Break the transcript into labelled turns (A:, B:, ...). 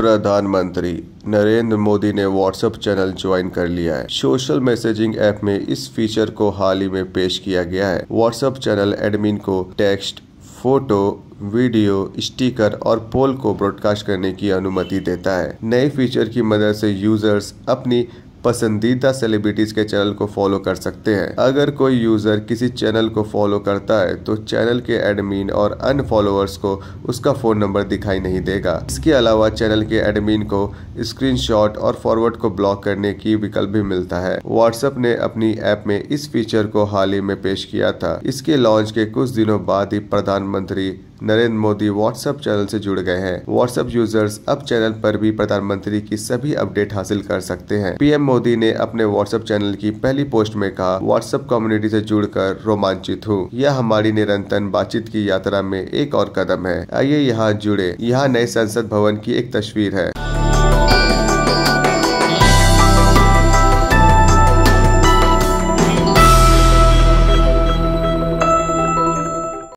A: प्रधानमंत्री नरेंद्र मोदी ने WhatsApp channel join कर लिया है सोशल मैसेजिंग ऐप में इस फीचर को हाल ही में पेश किया गया है व्हाट्सएप चैनल एडमिन को टेक्स्ट फोटो वीडियो स्टिकर और पोल को ब्रॉडकास्ट करने की अनुमति देता है नए फीचर की मदद से यूजर्स अपनी पसंदीदा सेलिब्रिटीज़ के चैनल को फॉलो कर सकते हैं अगर कोई यूज़र किसी चैनल को फॉलो करता है तो चैनल के एडमिन और अन्य फॉलोअर्स को उसका फ़ोन नंबर दिखाई नहीं देगा इसके अलावा चैनल के एडमिन को स्क्रीनशॉट और फॉरवर्ड को ब्लॉक करने की विकल्प भी मिलता है व्हाट्सएप ने अपनी ऐप में इस फीचर को हाल ही में पेश किया था इसके लॉन्च के कुछ दिनों बाद ही प्रधानमंत्री नरेंद्र मोदी व्हाट्सएप चैनल से जुड़ गए हैं व्हाट्सएप यूजर्स अब चैनल पर भी प्रधानमंत्री की सभी अपडेट हासिल कर सकते हैं पीएम मोदी ने अपने व्हाट्सएप चैनल की पहली पोस्ट में कहा व्हाट्सएप कम्युनिटी से जुड़कर रोमांचित हूँ यह हमारी निरंतर बातचीत की यात्रा में एक और कदम है आइए यहाँ जुड़े यहाँ नए संसद भवन की एक तस्वीर है